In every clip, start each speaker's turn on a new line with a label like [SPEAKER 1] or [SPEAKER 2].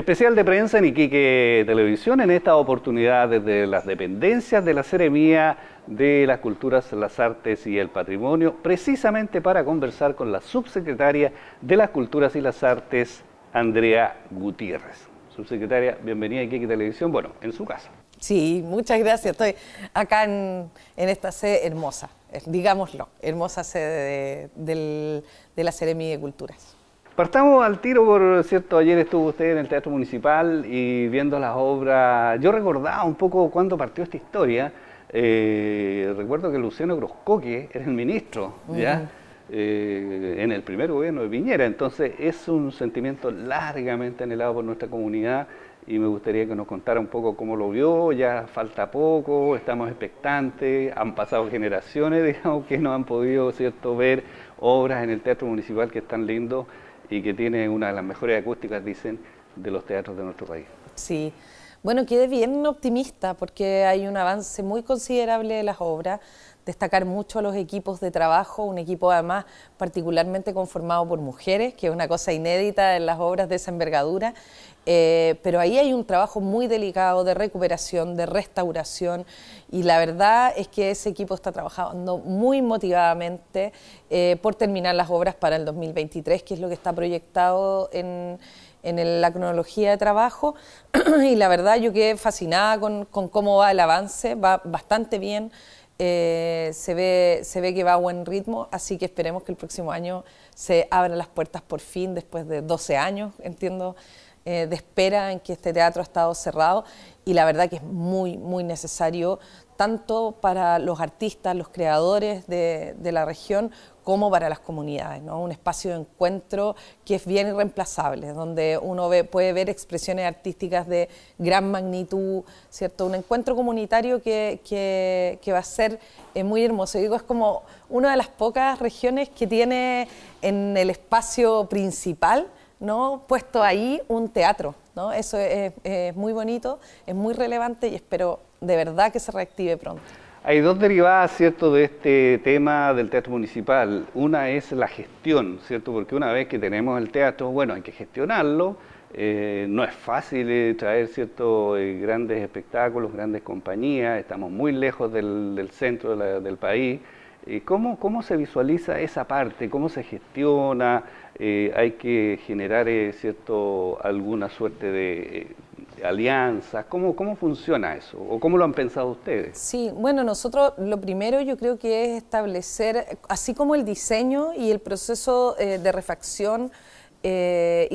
[SPEAKER 1] Especial de prensa en Iquique Televisión, en esta oportunidad desde las dependencias de la Ceremía de las Culturas, las Artes y el Patrimonio, precisamente para conversar con la subsecretaria de las Culturas y las Artes, Andrea Gutiérrez. Subsecretaria, bienvenida a Iquique Televisión, bueno, en su casa.
[SPEAKER 2] Sí, muchas gracias. Estoy acá en, esta sede hermosa, eh, digámoslo, hermosa sede de, la Ceremía de Culturas.
[SPEAKER 1] Partamos al tiro, por cierto, ayer estuvo usted en el Teatro Municipal y viendo las obras, yo recordaba un poco cuándo partió esta historia, eh, recuerdo que Luciano Groscoque era el ministro, ¿ya? Eh, en el primer gobierno de Viñera... entonces es un sentimiento largamente anhelado por nuestra comunidad y me gustaría que nos contara un poco cómo lo vio, ya falta poco, estamos expectantes, han pasado generaciones, digamos, que no han podido, ¿cierto?, ver obras en el Teatro Municipal que están lindos y que tiene una de las mejores acústicas, dicen, de los teatros de nuestro país.
[SPEAKER 2] Sí. Bueno, quede bien optimista porque hay un avance muy considerable de las obras destacar mucho a los equipos de trabajo, un equipo además particularmente conformado por mujeres, que es una cosa inédita en las obras de esa envergadura, eh, pero ahí hay un trabajo muy delicado de recuperación, de restauración, y la verdad es que ese equipo está trabajando muy motivadamente eh, por terminar las obras para el 2023, que es lo que está proyectado en en la cronología de trabajo y la verdad yo quedé fascinada con, con cómo va el avance, va bastante bien. Eh, se, ve, se ve que va a buen ritmo, así que esperemos que el próximo año se abran las puertas por fin, después de 12 años, entiendo, eh, de espera en que este teatro ha estado cerrado y la verdad que es muy, muy necesario tanto para los artistas, los creadores de, la región, como para las comunidades, un espacio de encuentro que es bien reemplazable, donde uno puede ver expresiones artísticas de gran magnitud, ¿cierto? un encuentro comunitario que, que, va a ser eh, muy hermoso. es como una de las pocas regiones que tiene en el espacio principal, ¿no? puesto ahí un teatro. ¿no? Eso es, muy bonito, es muy relevante y espero de verdad que se reactive pronto.
[SPEAKER 1] Hay dos derivadas, ¿cierto?, de este tema del teatro municipal. Una es la gestión, ¿cierto?, porque una vez que tenemos el teatro, bueno, hay que gestionarlo. Eh, no es fácil eh, traer, ¿cierto?, eh, grandes espectáculos, grandes compañías. Estamos muy lejos del, centro del país. ¿Cómo, se visualiza esa parte? ¿Cómo se gestiona? Eh, ¿Hay que generar eh, cierto, alguna suerte de, eh, alianzas? ¿Cómo, ¿Cómo, funciona eso? ¿O cómo lo han pensado ustedes?
[SPEAKER 2] Sí, bueno, nosotros lo primero yo creo que es establecer, así como el diseño y el proceso de refacción, y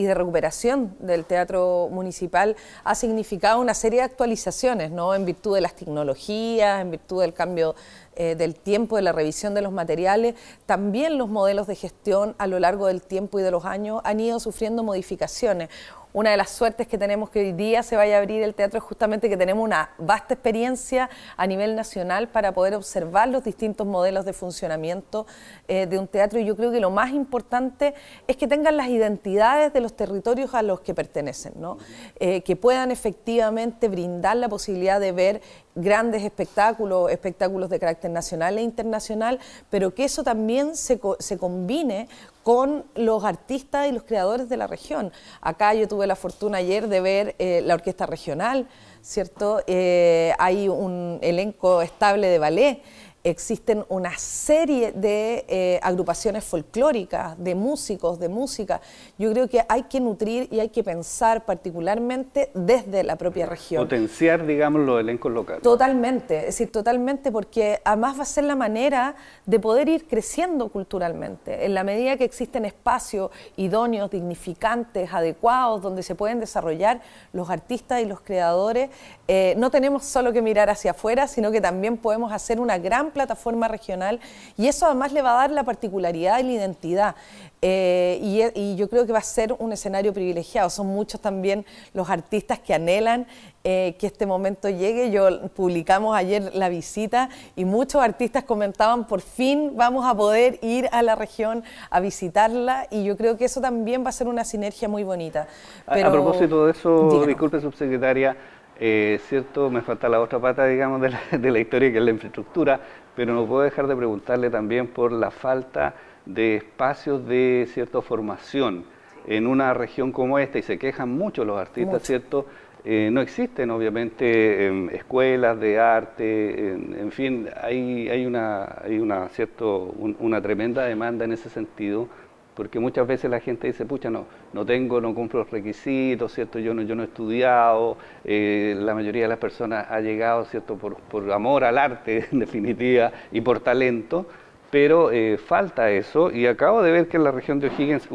[SPEAKER 2] de recuperación del teatro municipal ha significado una serie de actualizaciones, ¿no? En virtud de las tecnologías, en virtud del cambio eh, del tiempo, de la revisión de los materiales, también los modelos de gestión a lo largo del tiempo y de los años han ido sufriendo modificaciones una de las suertes que tenemos que hoy día se vaya a abrir el teatro es justamente que tenemos una vasta experiencia a nivel nacional para poder observar los distintos modelos de funcionamiento eh, de un teatro y yo creo que lo más importante es que tengan las identidades de los territorios a los que pertenecen, ¿no? Eh, que puedan efectivamente brindar la posibilidad de ver grandes espectáculos, espectáculos de carácter nacional e internacional, pero que eso también se, se combine con los artistas y los creadores de la región. Acá yo tuve la fortuna ayer de ver eh, la orquesta regional, ¿cierto? Eh, hay un elenco estable de ballet existen una serie de eh, agrupaciones folclóricas, de músicos, de música. Yo creo que hay que nutrir y hay que pensar particularmente desde la propia región.
[SPEAKER 1] Potenciar, digamos, los elencos locales.
[SPEAKER 2] Totalmente, es decir, totalmente, porque además va a ser la manera de poder ir creciendo culturalmente. En la medida que existen espacios idóneos, dignificantes, adecuados, donde se pueden desarrollar los artistas y los creadores, eh, no tenemos solo que mirar hacia afuera, sino que también podemos hacer una gran plataforma regional y eso además le va a dar la particularidad y la identidad. Eh, e, y, yo creo que va a ser un escenario privilegiado. Son muchos también los artistas que anhelan eh, que este momento llegue. Yo publicamos ayer la visita y muchos artistas comentaban, por fin vamos a poder ir a la región a visitarla y yo creo que eso también va a ser una sinergia muy bonita. a, propósito de eso,
[SPEAKER 1] disculpe subsecretaria, eh, cierto, me falta la otra pata, digamos, de la, de la historia, que es la infraestructura, pero no puedo dejar de preguntarle también por la falta de espacios de cierta formación en una región como esta, y se quejan mucho los artistas, ¿cierto? Eh, no existen obviamente em, escuelas de arte, en, fin, hay, una, cierto, una tremenda demanda en ese sentido porque muchas veces la gente dice, pucha, no, no tengo, no cumplo los requisitos, ¿cierto? Yo no, yo no he estudiado, eh, la mayoría de las personas ha llegado, ¿cierto?, por, amor al arte, en definitiva, y por talento, pero eh, falta eso, y acabo de ver que en la región de O'Higgins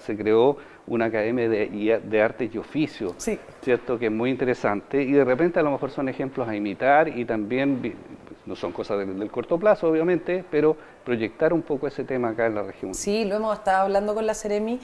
[SPEAKER 1] se creó una academia de, de artes y oficios, ¿cierto?, que es muy interesante, y de repente a lo mejor son ejemplos a imitar, y también no son cosas del, corto plazo, obviamente, pero proyectar un poco ese tema acá en la región. Sí,
[SPEAKER 2] lo hemos estado hablando con la Ceremi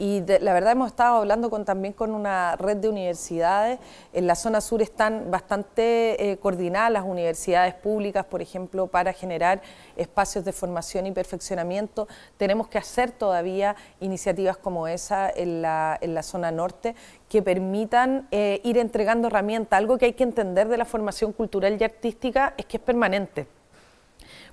[SPEAKER 2] y la verdad hemos estado hablando también con una red de universidades. En la zona sur están bastante eh, coordinadas las universidades públicas, por ejemplo, para generar espacios de formación y perfeccionamiento. Tenemos que hacer todavía iniciativas como esa en la, zona norte que permitan eh, ir entregando herramientas. Algo que hay que entender de la formación cultural y artística es que es permanente.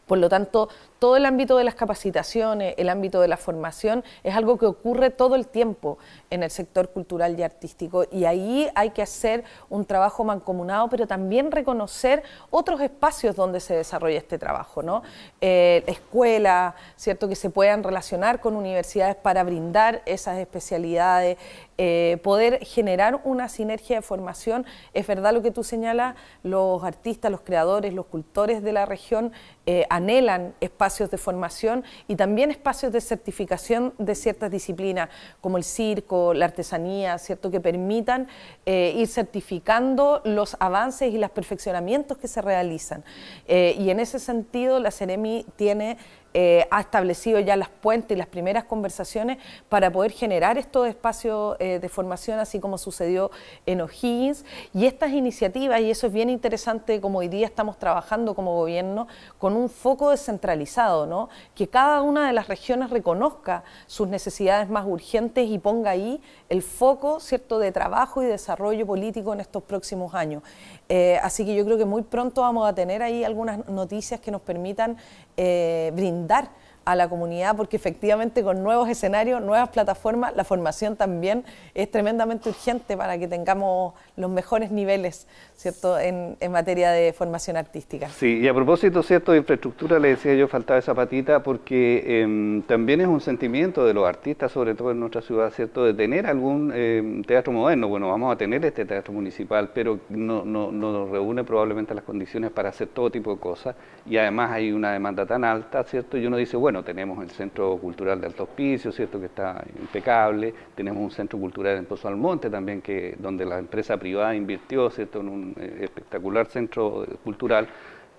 [SPEAKER 2] Por lo tanto, todo el ámbito de las capacitaciones, el ámbito de la formación, es algo que ocurre todo el tiempo en el sector cultural y artístico. Y ahí hay que hacer un trabajo mancomunado, pero también reconocer otros espacios donde se desarrolla este trabajo, ¿no? Eh, escuelas, ¿cierto? Que se puedan relacionar con universidades para brindar esas especialidades, eh, poder generar una sinergia de formación. Es verdad lo que tú señalas, los artistas, los creadores, los cultores de la región eh, anhelan espacios de formación y también espacios de certificación de ciertas disciplinas, como el circo, la artesanía, ¿cierto? que permitan eh, ir certificando los avances y los perfeccionamientos que se realizan. y en ese sentido, la Ceremi tiene eh, ha establecido ya las puentes y las primeras conversaciones para poder generar estos espacios eh, de formación, así como sucedió en O'Higgins. Y estas iniciativas, y eso es bien interesante, como hoy día estamos trabajando como gobierno, con un foco descentralizado, ¿no? que cada una de las regiones reconozca sus necesidades más urgentes y ponga ahí el foco ¿cierto? de trabajo y desarrollo político en estos próximos años. Eh, así que yo creo que muy pronto vamos a tener ahí algunas noticias que nos permitan eh, brindar a la comunidad, porque efectivamente con nuevos escenarios, nuevas plataformas, la formación también es tremendamente urgente para que tengamos los mejores niveles, ¿cierto?, en, materia de formación artística.
[SPEAKER 1] Sí, y a propósito, ¿cierto?, de infraestructura, le decía yo, faltaba esa patita, porque em, también es un sentimiento de los artistas, sobre todo en nuestra ciudad, ¿cierto?, de tener algún em, teatro moderno. Bueno, vamos a tener este teatro municipal, pero no, no, no reúne probablemente las condiciones para hacer todo tipo de cosas, y además hay una demanda tan alta, ¿cierto?, y uno dice, bueno, tenemos el Centro Cultural de Alto Hospicio, ¿cierto? que está impecable, tenemos un Centro Cultural en Pozo Almonte también, que, donde la empresa privada invirtió ¿cierto? en un eh, espectacular centro eh, cultural,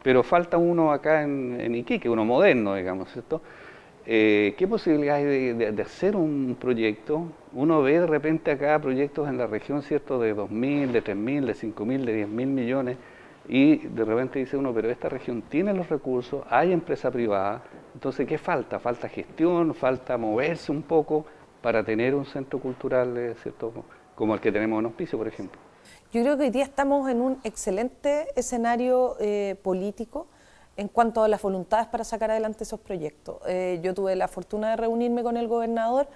[SPEAKER 1] pero falta uno acá en, Iquique, uno moderno, digamos, ¿cierto? Eh, ¿Qué posibilidades hay de, hacer un proyecto? Uno ve de repente acá proyectos en la región, ¿cierto?, de 2.000, de 3.000, de 5.000, de 10.000 millones, y de repente dice uno, pero esta región tiene los recursos, hay empresa privada, entonces ¿qué falta? Falta gestión, falta moverse un poco para tener un centro cultural, eh, ¿cierto? Como el que tenemos en Hospicio, por ejemplo.
[SPEAKER 2] Yo creo que hoy día estamos en un excelente escenario eh, político en cuanto a las voluntades para sacar adelante esos proyectos. Eh, yo tuve la fortuna de reunirme con el gobernador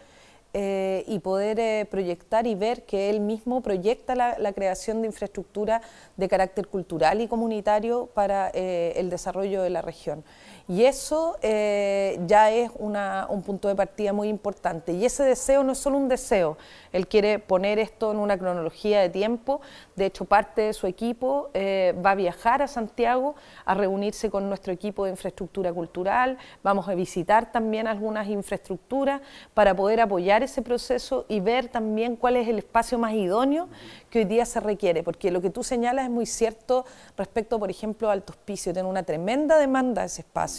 [SPEAKER 2] eh, y poder eh, proyectar y ver que él mismo proyecta la, creación de infraestructura de carácter cultural y comunitario para eh, el desarrollo de la región. Y eso eh, ya es un punto de partida muy importante. Y ese deseo no es solo un deseo, él quiere poner esto en una cronología de tiempo. De hecho, parte de su equipo eh, va a viajar a Santiago a reunirse con nuestro equipo de infraestructura cultural, vamos a visitar también algunas infraestructuras para poder apoyar ese proceso y ver también cuál es el espacio más idóneo que hoy día se requiere, porque lo que tú señalas es muy cierto respecto, por ejemplo, al Alto Hospicio, tiene una tremenda demanda ese espacio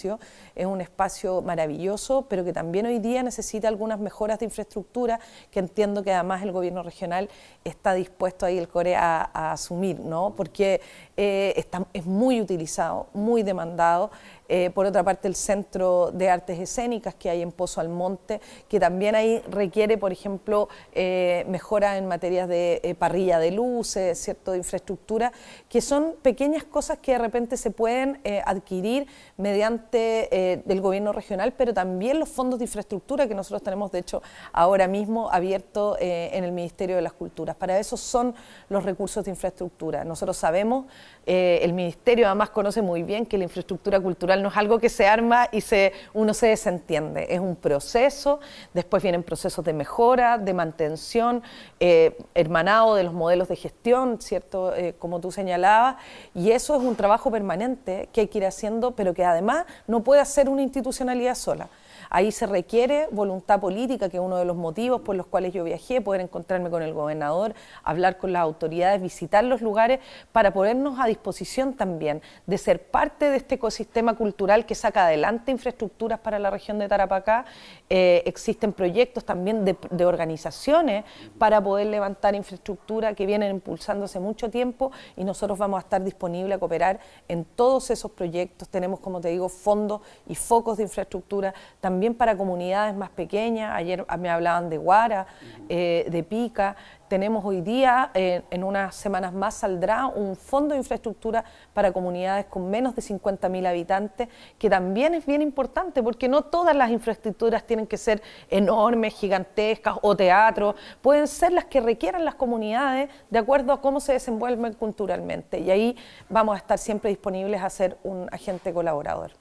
[SPEAKER 2] es un espacio maravilloso, pero que también hoy día necesita algunas mejoras de infraestructura que entiendo que además el gobierno regional está dispuesto ahí el Corea a, asumir, ¿no? Porque eh, es muy utilizado, muy demandado. Eh, por otra parte el Centro de Artes Escénicas que hay en Pozo Almonte, que también ahí requiere, por ejemplo, eh, mejora en materias de eh, parrilla de luces, cierto, de infraestructura, que son pequeñas cosas que de repente se pueden adquirir mediante el gobierno regional, pero también los fondos de infraestructura que nosotros tenemos, de hecho, ahora mismo abierto en el Ministerio de las Culturas. Para eso son los recursos de infraestructura. Nosotros sabemos, el Ministerio además conoce muy bien que la infraestructura cultural no es algo que se arma y se, uno se desentiende, es un proceso, después vienen procesos de mejora, de mantención, eh, hermanado de los modelos de gestión, ¿cierto? Eh, como tú señalabas, y eso es un trabajo permanente que hay que ir haciendo, pero que además no puede hacer una institucionalidad sola. Ahí se requiere voluntad política, que es uno de los motivos por los cuales yo viajé, poder encontrarme con el gobernador, hablar con las autoridades, visitar los lugares, para ponernos a disposición también de ser parte de este ecosistema cultural que saca adelante infraestructuras para la región de Tarapacá. Eh, existen proyectos también de, organizaciones para poder levantar infraestructura que vienen impulsándose mucho tiempo y nosotros vamos a estar disponibles a cooperar en todos esos proyectos. Tenemos, como te digo, fondos y focos de infraestructura, también para comunidades más pequeñas. Ayer me hablaban de Guara, eh, de Pica. Tenemos hoy día, eh, en unas semanas más, saldrá un fondo de infraestructura para comunidades con menos de 50.000 habitantes, que también es bien importante, porque no todas las infraestructuras tienen que ser enormes, gigantescas o teatros. Pueden ser las que requieran las comunidades de acuerdo a cómo se desenvuelven culturalmente. Y ahí vamos a estar siempre disponibles a ser un agente colaborador.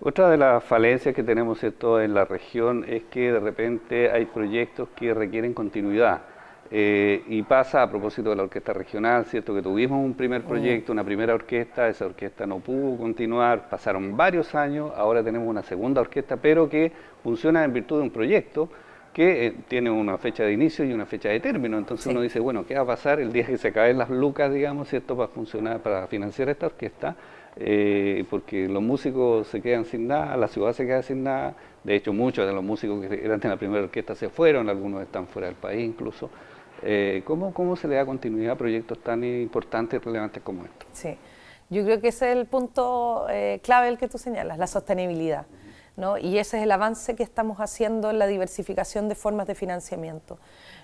[SPEAKER 1] Otra de las falencias que tenemos esto en la región es que de repente hay proyectos que requieren continuidad. Eh, y pasa a propósito de la orquesta regional, ¿cierto? Que tuvimos un primer mm. proyecto, una primera orquesta, esa orquesta no pudo continuar, pasaron varios años, ahora tenemos una segunda orquesta, pero que funciona en virtud de un proyecto que eh, tiene una fecha de inicio y una fecha de término. Entonces uno dice, bueno, ¿qué va a pasar el día que se acaben las lucas, digamos, ¿cierto? a funcionar, para financiar esta orquesta eh, porque los músicos se quedan sin nada, la ciudad se queda sin nada, de hecho muchos de los músicos que eran de la primera orquesta se fueron, algunos están fuera del país incluso. Eh, ¿cómo, ¿Cómo se le da continuidad a proyectos tan importantes y relevantes como estos?
[SPEAKER 2] Sí, yo creo que ese es el punto eh, clave el que tú señalas, la sostenibilidad. Y ese es el avance que estamos haciendo en la diversificación de formas de financiamiento.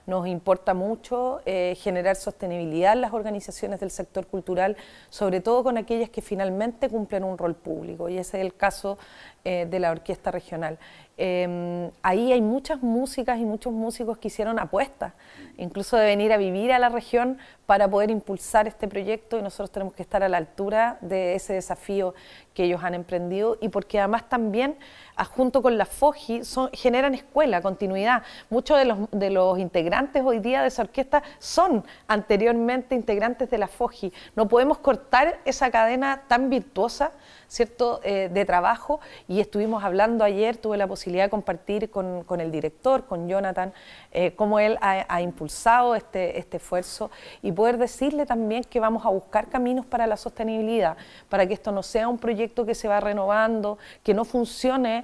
[SPEAKER 2] Nos importa mucho eh, generar sostenibilidad en las organizaciones del sector cultural, sobre todo con aquellas que finalmente cumplen un rol público, y ese es el caso eh, de la orquesta regional. Em, ahí hay muchas músicas y muchos músicos que hicieron apuestas, incluso de venir a vivir a la región para poder impulsar este proyecto y nosotros tenemos que estar a la altura de ese desafío que ellos han emprendido y porque además también junto con la FOGI, son, generan escuela, continuidad. Muchos de los, integrantes hoy día de esa orquesta son anteriormente integrantes de la FOGI. No podemos cortar esa cadena tan virtuosa, ¿cierto?, eh, de trabajo. Y estuvimos hablando ayer, tuve la posibilidad de compartir con, con el director, con Jonathan, eh, cómo él ha, ha, impulsado este, este esfuerzo y poder decirle también que vamos a buscar caminos para la sostenibilidad, para que esto no sea un proyecto que se va renovando, que no funcione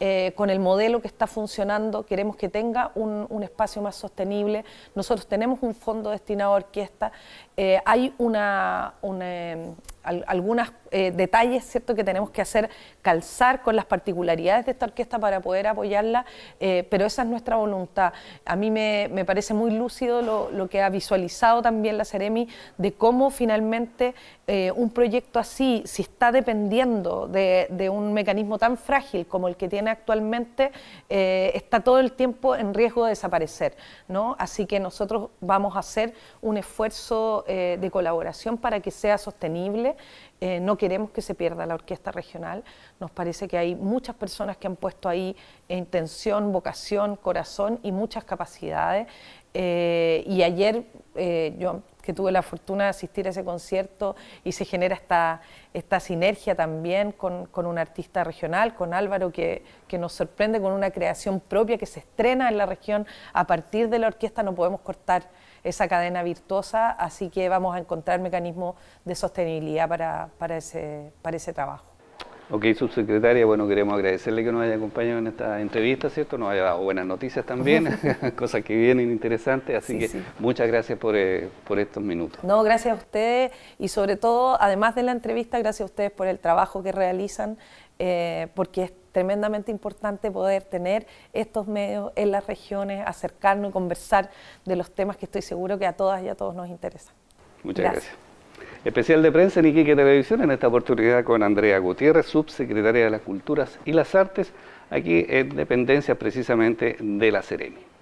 [SPEAKER 2] Eh, con el modelo que está funcionando, queremos que tenga un, espacio más sostenible. Nosotros tenemos un fondo destinado a orquesta, eh, hay una, eh, algunos detalles ¿cierto? que tenemos que hacer calzar con las particularidades de esta orquesta para poder apoyarla, pero esa es nuestra voluntad. A mí me, parece muy lúcido lo, que ha visualizado también la Ceremi de cómo finalmente un proyecto así, si está dependiendo de, de un mecanismo tan frágil como el que tiene actualmente eh, está todo el tiempo en riesgo de desaparecer. ¿no? Así que nosotros vamos a hacer un esfuerzo eh, de colaboración para que sea sostenible. Eh, no queremos que se pierda la orquesta regional. Nos parece que hay muchas personas que han puesto ahí intención, vocación, corazón y muchas capacidades. y ayer yo que tuve la fortuna de asistir a ese concierto y se genera esta, esta sinergia también con, un artista regional, con Álvaro, que, que, nos sorprende con una creación propia que se estrena en la región a partir de la orquesta, no podemos cortar esa cadena virtuosa, así que vamos a encontrar mecanismos de sostenibilidad para, ese, para ese
[SPEAKER 1] trabajo. Ok, subsecretaria, bueno, queremos agradecerle que nos haya acompañado en esta entrevista, ¿cierto? Nos haya dado buenas noticias también, cosas que vienen interesantes, así que muchas gracias eh, por, estos minutos.
[SPEAKER 2] No, gracias a ustedes y sobre todo, además de la entrevista, gracias a ustedes por el trabajo que realizan, eh, porque es tremendamente importante poder tener estos medios en las regiones, acercarnos y conversar de los temas que estoy seguro que a todas y a todos nos interesan.
[SPEAKER 1] Muchas gracias. Especial de prensa en Iquique Televisión, en esta oportunidad con Andrea Gutiérrez, subsecretaria de las Culturas y las Artes, aquí en dependencia precisamente de la Ceremi.